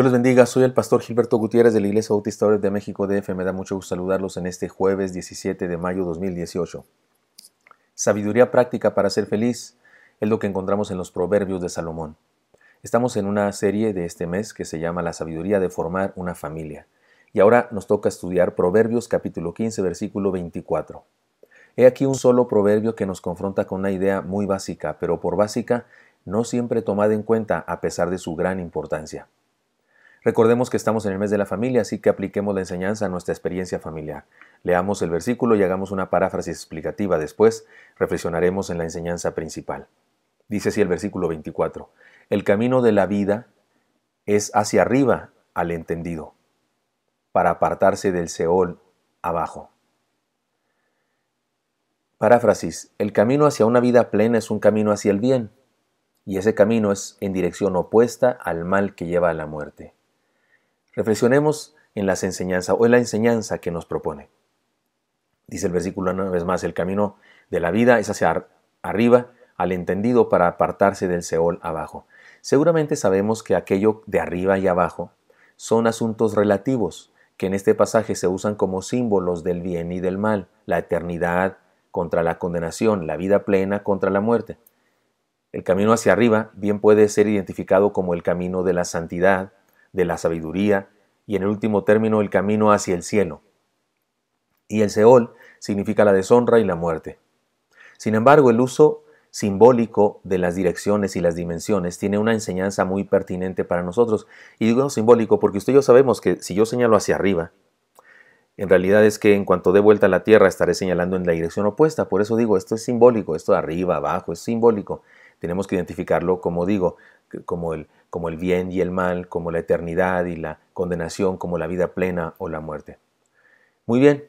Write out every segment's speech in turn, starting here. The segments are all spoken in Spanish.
Dios les bendiga, soy el pastor Gilberto Gutiérrez de la Iglesia Bautista de México DF. Me da mucho gusto saludarlos en este jueves 17 de mayo 2018. Sabiduría práctica para ser feliz es lo que encontramos en los Proverbios de Salomón. Estamos en una serie de este mes que se llama La sabiduría de formar una familia. Y ahora nos toca estudiar Proverbios capítulo 15 versículo 24. He aquí un solo proverbio que nos confronta con una idea muy básica, pero por básica no siempre tomada en cuenta a pesar de su gran importancia. Recordemos que estamos en el mes de la familia, así que apliquemos la enseñanza a nuestra experiencia familiar. Leamos el versículo y hagamos una paráfrasis explicativa. Después reflexionaremos en la enseñanza principal. Dice así el versículo 24. El camino de la vida es hacia arriba al entendido, para apartarse del Seol abajo. Paráfrasis, el camino hacia una vida plena es un camino hacia el bien, y ese camino es en dirección opuesta al mal que lleva a la muerte. Reflexionemos en las enseñanzas o en la enseñanza que nos propone. Dice el versículo una vez más, el camino de la vida es hacia arriba, al entendido para apartarse del Seol abajo. Seguramente sabemos que aquello de arriba y abajo son asuntos relativos, que en este pasaje se usan como símbolos del bien y del mal, la eternidad contra la condenación, la vida plena contra la muerte. El camino hacia arriba bien puede ser identificado como el camino de la santidad, de la sabiduría y en el último término el camino hacia el cielo. Y el Seol significa la deshonra y la muerte. Sin embargo, el uso simbólico de las direcciones y las dimensiones tiene una enseñanza muy pertinente para nosotros. Y digo simbólico porque usted ya yo sabemos que si yo señalo hacia arriba, en realidad es que en cuanto dé vuelta a la Tierra estaré señalando en la dirección opuesta. Por eso digo, esto es simbólico, esto de arriba, abajo, es simbólico tenemos que identificarlo, como digo, como el, como el bien y el mal, como la eternidad y la condenación, como la vida plena o la muerte. Muy bien.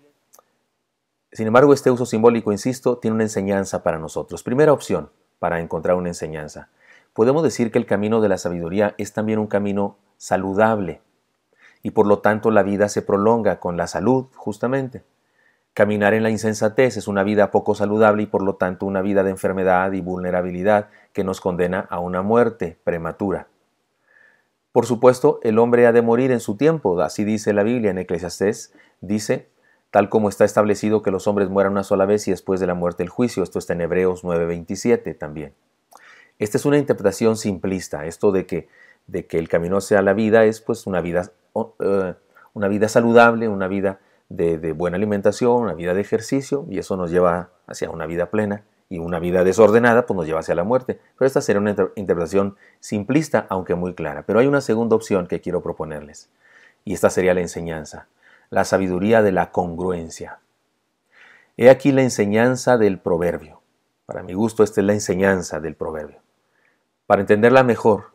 Sin embargo, este uso simbólico, insisto, tiene una enseñanza para nosotros. Primera opción para encontrar una enseñanza. Podemos decir que el camino de la sabiduría es también un camino saludable y por lo tanto la vida se prolonga con la salud justamente. Caminar en la insensatez es una vida poco saludable y por lo tanto una vida de enfermedad y vulnerabilidad que nos condena a una muerte prematura. Por supuesto, el hombre ha de morir en su tiempo, así dice la Biblia en Eclesiastés, dice, tal como está establecido que los hombres mueran una sola vez y después de la muerte el juicio, esto está en Hebreos 9:27 también. Esta es una interpretación simplista, esto de que, de que el camino sea la vida es pues una vida, eh, una vida saludable, una vida de, buena alimentación, una vida de ejercicio, y eso nos lleva hacia una vida plena y una vida desordenada pues nos lleva hacia la muerte. Pero esta sería una interpretación simplista, aunque muy clara. Pero hay una segunda opción que quiero proponerles, y esta sería la enseñanza, la sabiduría de la congruencia. He aquí la enseñanza del proverbio. Para mi gusto, esta es la enseñanza del proverbio. Para entenderla mejor,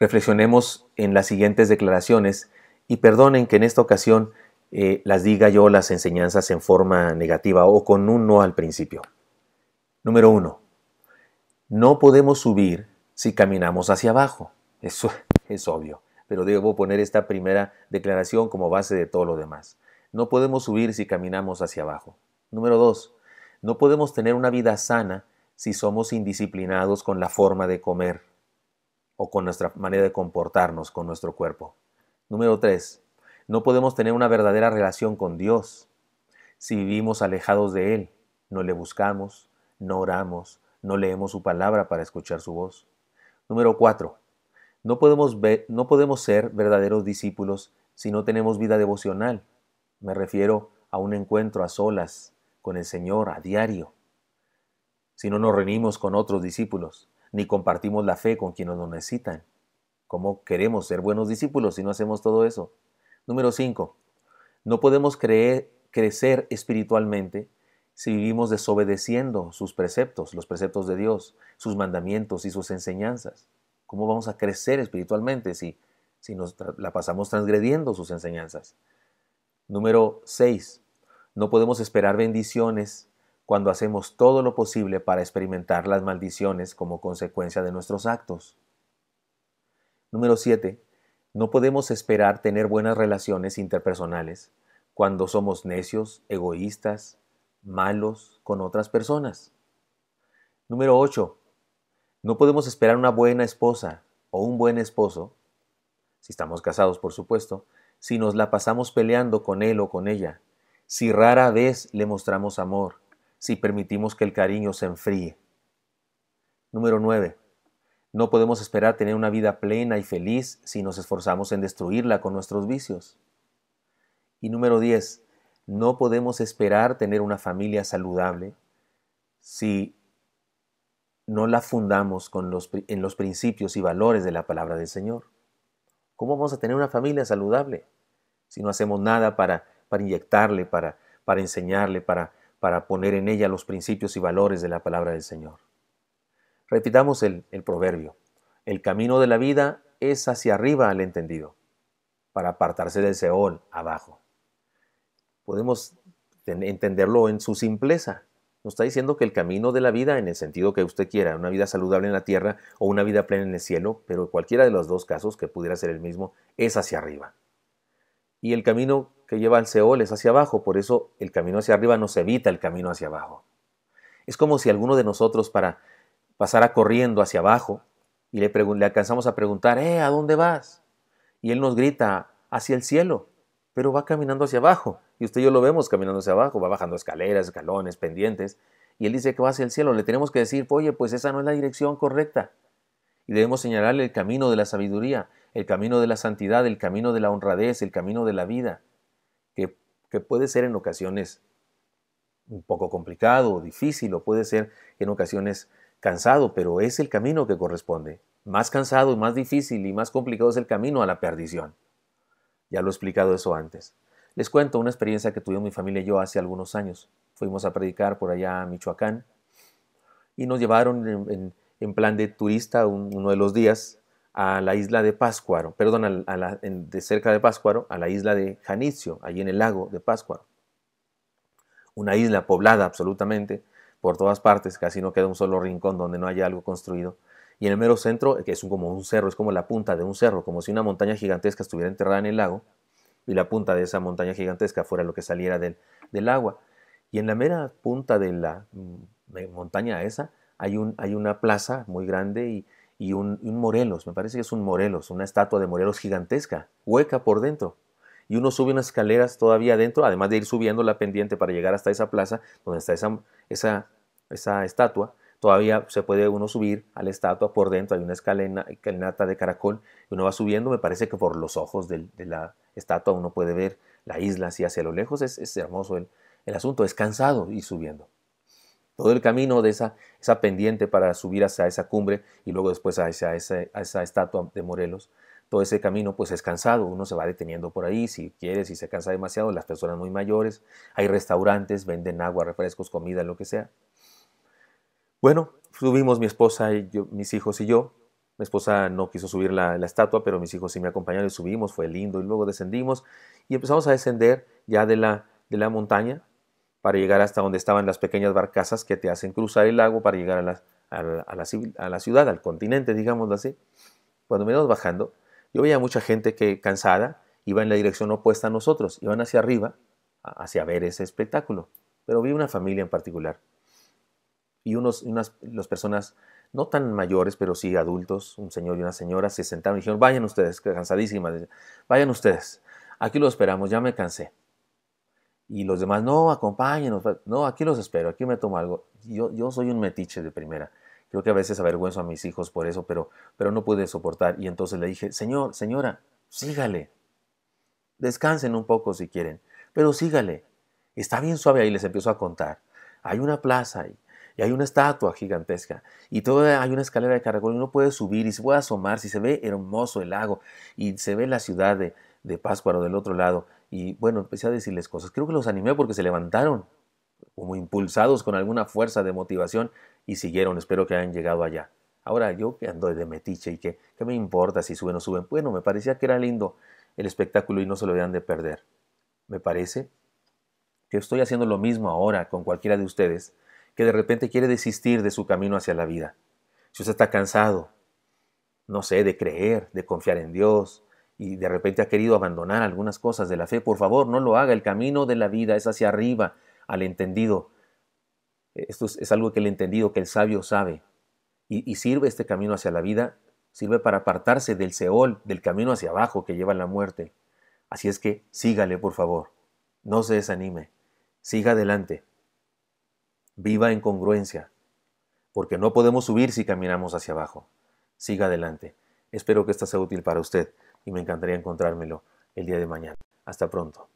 Reflexionemos en las siguientes declaraciones y perdonen que en esta ocasión eh, las diga yo las enseñanzas en forma negativa o con un no al principio. Número uno, no podemos subir si caminamos hacia abajo. Eso es obvio, pero debo poner esta primera declaración como base de todo lo demás. No podemos subir si caminamos hacia abajo. Número dos, no podemos tener una vida sana si somos indisciplinados con la forma de comer o con nuestra manera de comportarnos con nuestro cuerpo. Número 3. No podemos tener una verdadera relación con Dios si vivimos alejados de Él, no le buscamos, no oramos, no leemos su palabra para escuchar su voz. Número cuatro, No podemos, no podemos ser verdaderos discípulos si no tenemos vida devocional. Me refiero a un encuentro a solas con el Señor a diario. Si no nos reunimos con otros discípulos, ni compartimos la fe con quienes nos necesitan. ¿Cómo queremos ser buenos discípulos si no hacemos todo eso? Número 5. No podemos creer, crecer espiritualmente si vivimos desobedeciendo sus preceptos, los preceptos de Dios, sus mandamientos y sus enseñanzas. ¿Cómo vamos a crecer espiritualmente si, si nos la pasamos transgrediendo sus enseñanzas? Número 6. No podemos esperar bendiciones cuando hacemos todo lo posible para experimentar las maldiciones como consecuencia de nuestros actos. Número 7. No podemos esperar tener buenas relaciones interpersonales cuando somos necios, egoístas, malos con otras personas. Número 8. No podemos esperar una buena esposa o un buen esposo, si estamos casados por supuesto, si nos la pasamos peleando con él o con ella, si rara vez le mostramos amor, si permitimos que el cariño se enfríe. Número 9. No podemos esperar tener una vida plena y feliz si nos esforzamos en destruirla con nuestros vicios. Y número 10. No podemos esperar tener una familia saludable si no la fundamos con en los principios y valores de la palabra del Señor. ¿Cómo vamos a tener una familia saludable si no hacemos nada para, para inyectarle, para, para enseñarle, para, para poner en ella los principios y valores de la palabra del Señor. Repitamos el, proverbio. El camino de la vida es hacia arriba al entendido, para apartarse del Seol abajo. Podemos entenderlo en su simpleza. Nos está diciendo que el camino de la vida, en el sentido que usted quiera, una vida saludable en la tierra o una vida plena en el cielo, pero cualquiera de los dos casos que pudiera ser el mismo, es hacia arriba. Y el camino lleva al Seol es hacia abajo, por eso el camino hacia arriba nos evita el camino hacia abajo. Es como si alguno de nosotros para pasara corriendo hacia abajo y le, le alcanzamos a preguntar, eh, ¿a dónde vas? Y él nos grita, hacia el cielo, pero va caminando hacia abajo. Y usted y yo lo vemos caminando hacia abajo, va bajando escaleras, escalones, pendientes, y él dice que va hacia el cielo. Le tenemos que decir, oye, pues esa no es la dirección correcta. Y debemos señalarle el camino de la sabiduría, el camino de la santidad, el camino de la honradez, el camino de la vida que puede ser en ocasiones un poco complicado o difícil, o puede ser en ocasiones cansado, pero es el camino que corresponde. Más cansado y más difícil y más complicado es el camino a la perdición. Ya lo he explicado eso antes. Les cuento una experiencia que tuvimos mi familia y yo hace algunos años. Fuimos a predicar por allá a Michoacán y nos llevaron en, plan de turista uno de los días a la isla de Páscuaro, perdón, de cerca de Páscuaro, a la isla de Janicio, allí en el lago de Páscuaro. Una isla poblada absolutamente por todas partes, casi no queda un solo rincón donde no haya algo construido. Y en el mero centro, que es como un cerro, es como la punta de un cerro, como si una montaña gigantesca estuviera enterrada en el lago y la punta de esa montaña gigantesca fuera lo que saliera del, agua. Y en la mera punta de la mm, montaña esa hay, un, hay una plaza muy grande y y un, Morelos, me parece que es un Morelos, una estatua de Morelos gigantesca, hueca por dentro. Y uno sube unas escaleras todavía dentro además de ir subiendo la pendiente para llegar hasta esa plaza donde está esa, esa, estatua. Todavía se puede uno subir a la estatua por dentro, hay una escalena, escalinata de caracol y uno va subiendo, me parece que por los ojos de, la estatua uno puede ver la isla así hacia lo lejos, es, hermoso el, el asunto, es cansado ir subiendo todo el camino de esa, esa pendiente para subir hacia esa cumbre y luego después hacia esa, a esa estatua de Morelos, todo ese camino pues es cansado, uno se va deteniendo por ahí, si quiere, si se cansa demasiado, las personas muy mayores, hay restaurantes, venden agua, refrescos, comida, lo que sea. Bueno, subimos mi esposa y mis hijos y yo. Mi esposa no quiso subir la, estatua, pero mis hijos sí me acompañaron y subimos, fue lindo. Y luego descendimos y empezamos a descender ya de la, de la montaña para llegar hasta donde estaban las pequeñas barcazas que te hacen cruzar el lago para llegar a la, ciudad, al continente, digámoslo así. Cuando menos bajando, yo veía mucha gente que cansada iba en la dirección opuesta a nosotros, iban hacia arriba, hacia ver ese espectáculo. Pero vi una familia en particular y unos, unas las personas no tan mayores, pero sí adultos, un señor y una señora, se sentaron y dijeron, vayan ustedes, cansadísimas, vayan ustedes, aquí lo esperamos, ya me cansé y los demás, no, acompáñenos, pues, no, aquí los espero, aquí me tomo algo. Yo, soy un metiche de primera. Creo que a veces avergüenzo a mis hijos por eso, pero, no pude soportar. Y entonces le dije, señor, señora, sígale. Descansen un poco si quieren, pero sígale. Está bien suave ahí, les empiezo a contar. Hay una plaza ahí, y hay una estatua gigantesca y toda hay una escalera de caracol y uno puede subir y se puede asomar si se ve hermoso el lago y se ve la ciudad de, de Páscuaro del otro lado y bueno, empecé a decirles cosas. Creo que los animé porque se levantaron, como impulsados con alguna fuerza de motivación, y siguieron. Espero que hayan llegado allá. Ahora yo que ando de metiche y que, ¿qué me importa si suben o suben? Bueno, me parecía que era lindo el espectáculo y no se lo habían de perder. Me parece que estoy haciendo lo mismo ahora con cualquiera de ustedes que de repente quiere desistir de su camino hacia la vida. Si usted está cansado, no sé, de creer, de confiar en Dios, y de repente ha querido abandonar algunas cosas de la fe, por favor, no lo haga. El camino de la vida es hacia arriba, al entendido. Esto es, algo que el entendido, que el sabio sabe. Y, sirve este camino hacia la vida, sirve para apartarse del Seol, del camino hacia abajo que lleva a la muerte. Así es que sígale, por favor. No se desanime. Siga adelante. Viva en congruencia, porque no podemos subir si caminamos hacia abajo. Siga adelante. Espero que esto sea útil para usted y me encantaría encontrármelo el día de mañana. Hasta pronto.